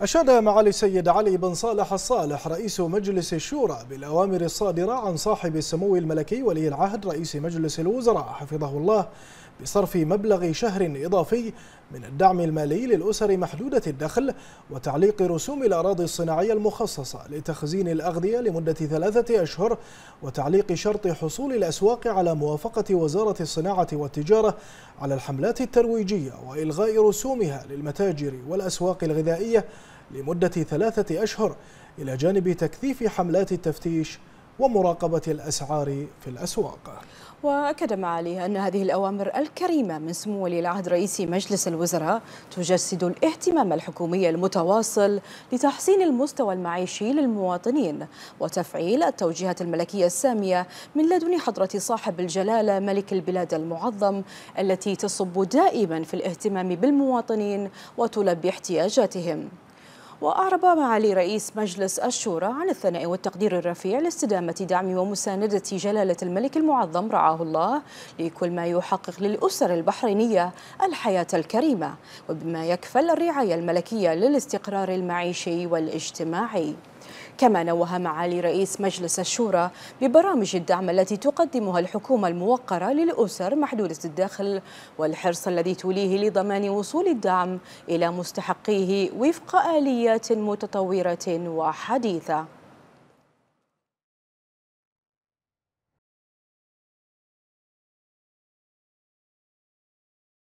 أشاد معالي السيد علي بن صالح الصالح رئيس مجلس الشورى بالأوامر الصادرة عن صاحب السمو الملكي ولي العهد رئيس مجلس الوزراء حفظه الله بصرف مبلغ شهر إضافي من الدعم المالي للأسر محدودة الدخل وتعليق رسوم الأراضي الصناعية المخصصة لتخزين الأغذية لمدة ثلاثة أشهر وتعليق شرط حصول الأسواق على موافقة وزارة الصناعة والتجارة على الحملات الترويجية وإلغاء رسومها للمتاجر والأسواق الغذائية لمدة ثلاثة أشهر إلى جانب تكثيف حملات التفتيش ومراقبة الأسعار في الأسواق وأكد معاليه أن هذه الأوامر الكريمة من سمو ولي العهد رئيس مجلس الوزراء تجسد الاهتمام الحكومي المتواصل لتحسين المستوى المعيشي للمواطنين وتفعيل التوجيهات الملكية السامية من لدن حضرة صاحب الجلالة ملك البلاد المعظم التي تصب دائما في الاهتمام بالمواطنين وتلبي احتياجاتهم وأعرب معالي رئيس مجلس الشورى عن الثناء والتقدير الرفيع لاستدامة دعم ومساندة جلالة الملك المعظم رعاه الله لكل ما يحقق للأسر البحرينية الحياة الكريمة وبما يكفل الرعاية الملكية للاستقرار المعيشي والاجتماعي كما نوه معالي رئيس مجلس الشورى ببرامج الدعم التي تقدمها الحكومة الموقرة للأسر محدودة الدخل والحرص الذي توليه لضمان وصول الدعم إلى مستحقيه وفق آليات متطورة وحديثة